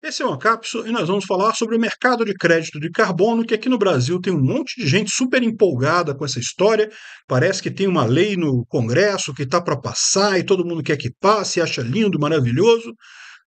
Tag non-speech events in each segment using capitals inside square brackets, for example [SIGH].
Esse é o Ancapso e nós vamos falar sobre o mercado de crédito de carbono, que aqui no Brasil tem um monte de gente super empolgada com essa história. Parece que tem uma lei no Congresso que está para passar e todo mundo quer que passe, acha lindo, maravilhoso.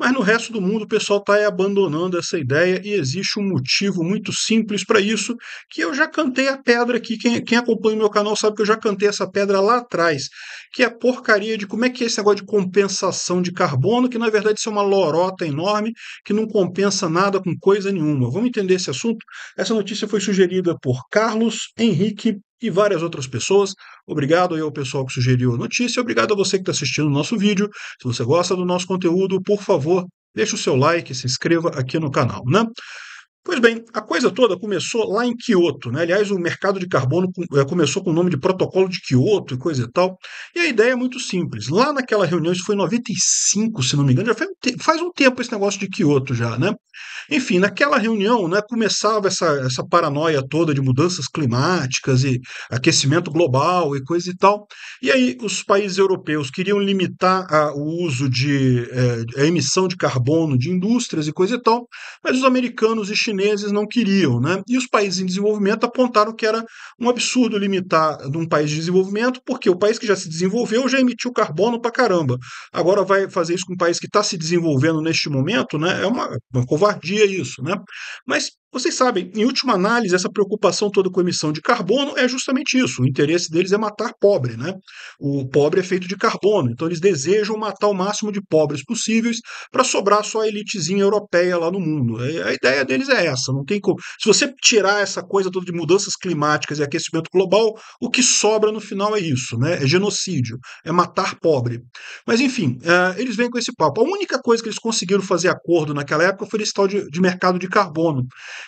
Mas no resto do mundo o pessoal está abandonando essa ideia e existe um motivo muito simples para isso, que eu já cantei a pedra aqui. Quem, quem acompanha o meu canal sabe que eu já cantei essa pedra lá atrás, que é a porcaria de como é que é esse negócio de compensação de carbono, que na verdade isso é uma lorota enorme que não compensa nada com coisa nenhuma. Vamos entender esse assunto? Essa notícia foi sugerida por Carlos Henrique e várias outras pessoas. Obrigado aí ao pessoal que sugeriu a notícia, obrigado a você que está assistindo o nosso vídeo. Se você gosta do nosso conteúdo, por favor, deixe o seu like, se inscreva aqui no canal, né? Pois bem, a coisa toda começou lá em Quioto. Né? Aliás, o mercado de carbono eh, começou com o nome de Protocolo de Quioto e coisa e tal. E a ideia é muito simples. Lá naquela reunião, isso foi em 95, se não me engano, já faz um, te faz um tempo esse negócio de Quioto já, né? Enfim, naquela reunião né, começava essa, essa paranoia toda de mudanças climáticas e aquecimento global e coisa e tal. E aí os países europeus queriam limitar a, o uso de é, a emissão de carbono de indústrias e coisa e tal, mas os americanos e chineses não queriam. Né? E os países em desenvolvimento apontaram que era um absurdo limitar de um país de desenvolvimento, porque o país que já se desenvolveu já emitiu carbono para caramba. Agora vai fazer isso com um país que está se desenvolvendo neste momento, né? é uma, uma covardia isso. Né? Mas vocês sabem, em última análise, essa preocupação toda com emissão de carbono é justamente isso. O interesse deles é matar pobre, né? O pobre é feito de carbono, então eles desejam matar o máximo de pobres possíveis para sobrar só a elitezinha europeia lá no mundo. É, a ideia deles é essa. Não tem como. Se você tirar essa coisa toda de mudanças climáticas e aquecimento global, o que sobra no final é isso, né? É genocídio, é matar pobre. Mas enfim, é, eles vêm com esse papo. A única coisa que eles conseguiram fazer acordo naquela época foi esse tal de mercado de carbono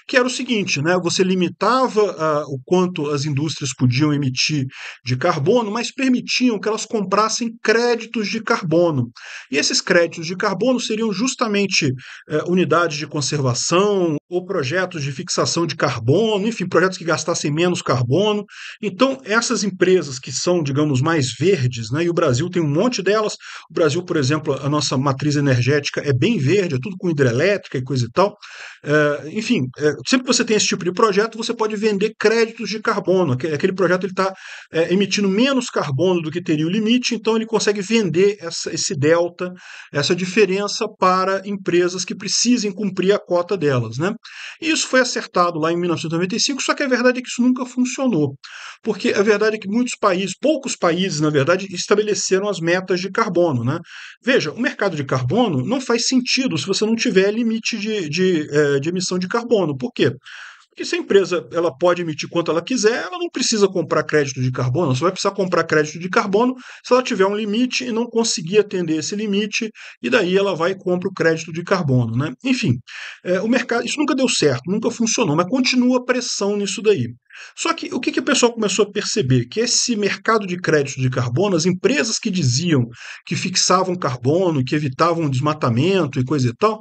que era o seguinte, né? Você limitava ah, o quanto as indústrias podiam emitir de carbono, mas permitiam que elas comprassem créditos de carbono. E esses créditos de carbono seriam justamente eh, unidades de conservação ou projetos de fixação de carbono, enfim, projetos que gastassem menos carbono. Então, essas empresas que são, digamos, mais verdes, né? E o Brasil tem um monte delas. O Brasil, por exemplo, a nossa matriz energética é bem verde, é tudo com hidrelétrica e coisa e tal. Uh, enfim, é, sempre que você tem esse tipo de projeto, você pode vender créditos de carbono. Aquele projeto está é, emitindo menos carbono do que teria o limite, então ele consegue vender essa, esse delta, essa diferença para empresas que precisem cumprir a cota delas. Né? E isso foi acertado lá em 1995, só que a verdade é que isso nunca funcionou. Porque a verdade é que muitos países, poucos países, na verdade, estabeleceram as metas de carbono. Né? Veja, o mercado de carbono não faz sentido se você não tiver limite de. de eh, de emissão de carbono. Por quê? Porque se a empresa ela pode emitir quanto ela quiser, ela não precisa comprar crédito de carbono, ela só vai precisar comprar crédito de carbono se ela tiver um limite e não conseguir atender esse limite, e daí ela vai e compra o crédito de carbono. Né? Enfim, é, o mercado, isso nunca deu certo, nunca funcionou, mas continua a pressão nisso daí. Só que o que, que o pessoal começou a perceber? Que esse mercado de crédito de carbono, as empresas que diziam que fixavam carbono, que evitavam desmatamento e coisa e tal,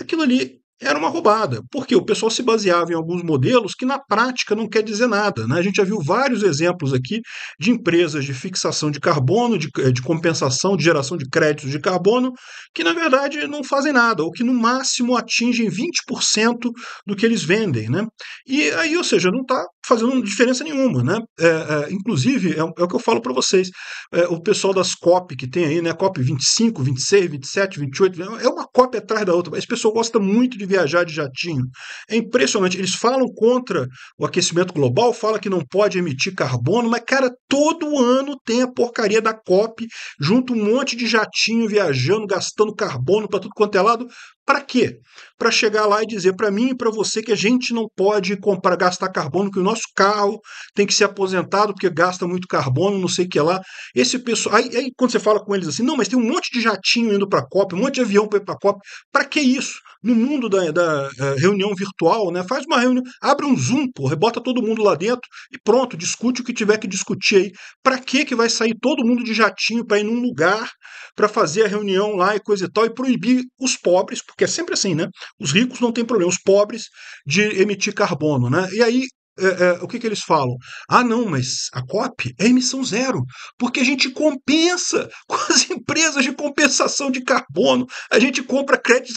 aquilo ali era uma roubada, porque o pessoal se baseava em alguns modelos que na prática não quer dizer nada. Né? A gente já viu vários exemplos aqui de empresas de fixação de carbono, de, eh, de compensação, de geração de créditos de carbono, que na verdade não fazem nada, ou que no máximo atingem 20% do que eles vendem. Né? E aí, ou seja, não está fazendo diferença nenhuma. Né? É, é, inclusive, é, é, o que eu falo para vocês, é, o pessoal das COP que tem aí, né? COP 25, 26, 27, 28, é uma COP atrás da outra. Esse pessoal gosta muito de viajar de jatinho. É impressionante. Eles falam contra o aquecimento global, falam que não pode emitir carbono, mas, cara, todo ano tem a porcaria da COP, junto um monte de jatinho viajando, gastando carbono para tudo quanto é lado. Para quê? Para chegar lá e dizer para mim e para você que a gente não pode comprar, gastar carbono, que o nosso carro tem que ser aposentado porque gasta muito carbono, não sei o que lá. Esse pessoal. Aí, aí quando você fala com eles assim, não, mas tem um monte de jatinho indo para a COP, um monte de avião para ir para a COP. Para que isso? No mundo da, da, eh, reunião virtual, né? Faz uma reunião, abre um Zoom, porra, bota todo mundo lá dentro e pronto, discute o que tiver que discutir aí. Para que que vai sair todo mundo de jatinho para ir num lugar para fazer a reunião lá e coisa e tal e proibir os pobres? porque é sempre assim, né? Os ricos não têm problema, os pobres de emitir carbono, né? E aí é, é, o que, que eles falam? Ah, não, mas a COP é emissão zero, porque a gente compensa [LAUGHS] com as empresas de compensação de carbono, a gente compra créditos,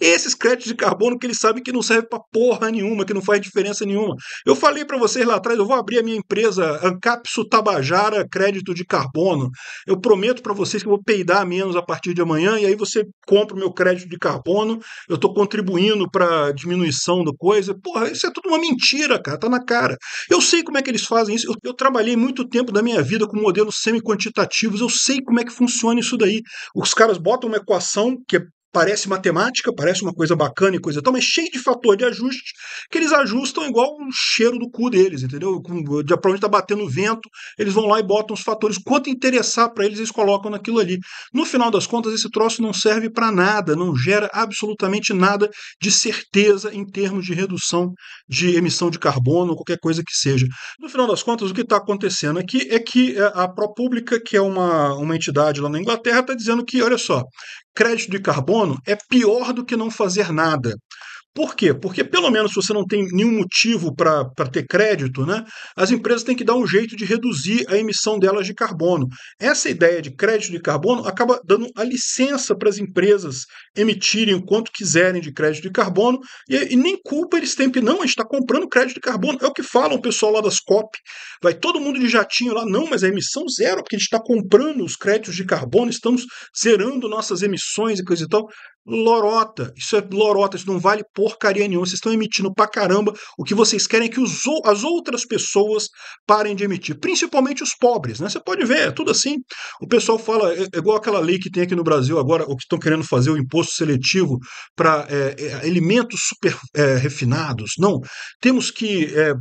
esses créditos de carbono que eles sabem que não serve para porra nenhuma, que não faz diferença nenhuma. Eu falei para vocês lá atrás, eu vou abrir a minha empresa Ancapsu Tabajara Crédito de Carbono. Eu prometo para vocês que eu vou peidar menos a partir de amanhã e aí você compra o meu crédito de carbono, eu estou contribuindo para diminuição do coisa. Porra, isso é tudo uma mentira, cara. Tá na cara. Eu sei como é que eles fazem isso. Eu, eu trabalhei muito tempo da minha vida com modelos semi-quantitativos, eu sei como é que funciona isso daí. Os caras botam uma equação que é Parece matemática, parece uma coisa bacana e coisa tal, mas cheio de fator de ajuste que eles ajustam igual o cheiro do cu deles, entendeu? De pra onde tá batendo vento, eles vão lá e botam os fatores. Quanto interessar para eles, eles colocam naquilo ali. No final das contas, esse troço não serve para nada, não gera absolutamente nada de certeza em termos de redução de emissão de carbono, qualquer coisa que seja. No final das contas, o que está acontecendo aqui é que é, a ProPublica, que é uma, uma entidade lá na Inglaterra, está dizendo que, olha só, crédito de carbono é pior do que não fazer nada, por quê? Porque, pelo menos, se você não tem nenhum motivo para ter crédito, né, as empresas têm que dar um jeito de reduzir a emissão delas de carbono. Essa ideia de crédito de carbono acaba dando a licença para as empresas emitirem o quanto quiserem de crédito de carbono, e, e nem culpa eles têm, porque não, a gente está comprando crédito de carbono. É o que falam o pessoal lá das COP. Vai todo mundo de jatinho lá, não, mas a emissão zero, porque a gente está comprando os créditos de carbono, estamos zerando nossas emissões e coisa e tal lorota. Isso é lorota, isso não vale porcaria nenhuma. Vocês estão emitindo pra caramba. O que vocês querem que os, as outras pessoas parem de emitir, principalmente os pobres, né? Você pode ver, é tudo assim. O pessoal fala, é, é igual aquela lei que tem aqui no Brasil agora, o que estão querendo fazer o imposto seletivo para é, é, alimentos super é, refinados. Não, temos que é,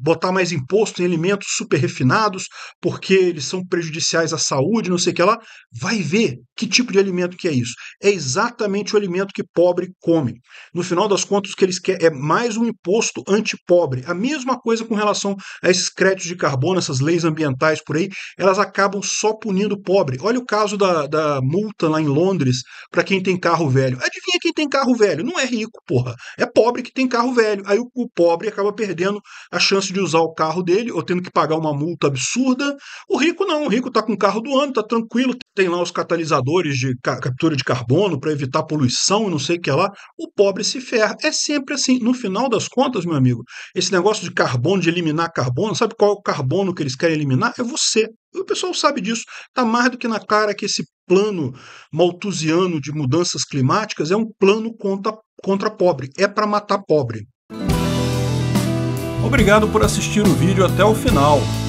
botar mais imposto em alimentos super refinados, porque eles são prejudiciais à saúde, não sei o que lá. Vai ver que tipo de alimento que é isso. É exatamente o alimento que pobre come. No final das contas, o que eles querem é mais um imposto antipobre. A mesma coisa com relação a esses créditos de carbono, essas leis ambientais por aí, elas acabam só punindo o pobre. Olha o caso da, da multa lá em Londres para quem tem carro velho. Adivinha quem tem carro velho? Não é rico, porra. É pobre que tem carro velho. Aí o, o pobre acaba perdendo a chance de usar o carro dele ou tendo que pagar uma multa absurda. O rico não. O rico está com o carro do ano, está tranquilo, tem lá os catalisadores de ca captura de carbono para evitar poluição e não sei o que lá. O pobre se ferra. É sempre assim. No final das contas, meu amigo, esse negócio de carbono, de eliminar carbono, sabe qual é o carbono que eles querem eliminar? É você. o pessoal sabe disso. Está mais do que na cara que esse plano maltusiano de mudanças climáticas é um plano contra, contra pobre. É para matar pobre. Obrigado por assistir o vídeo até o final.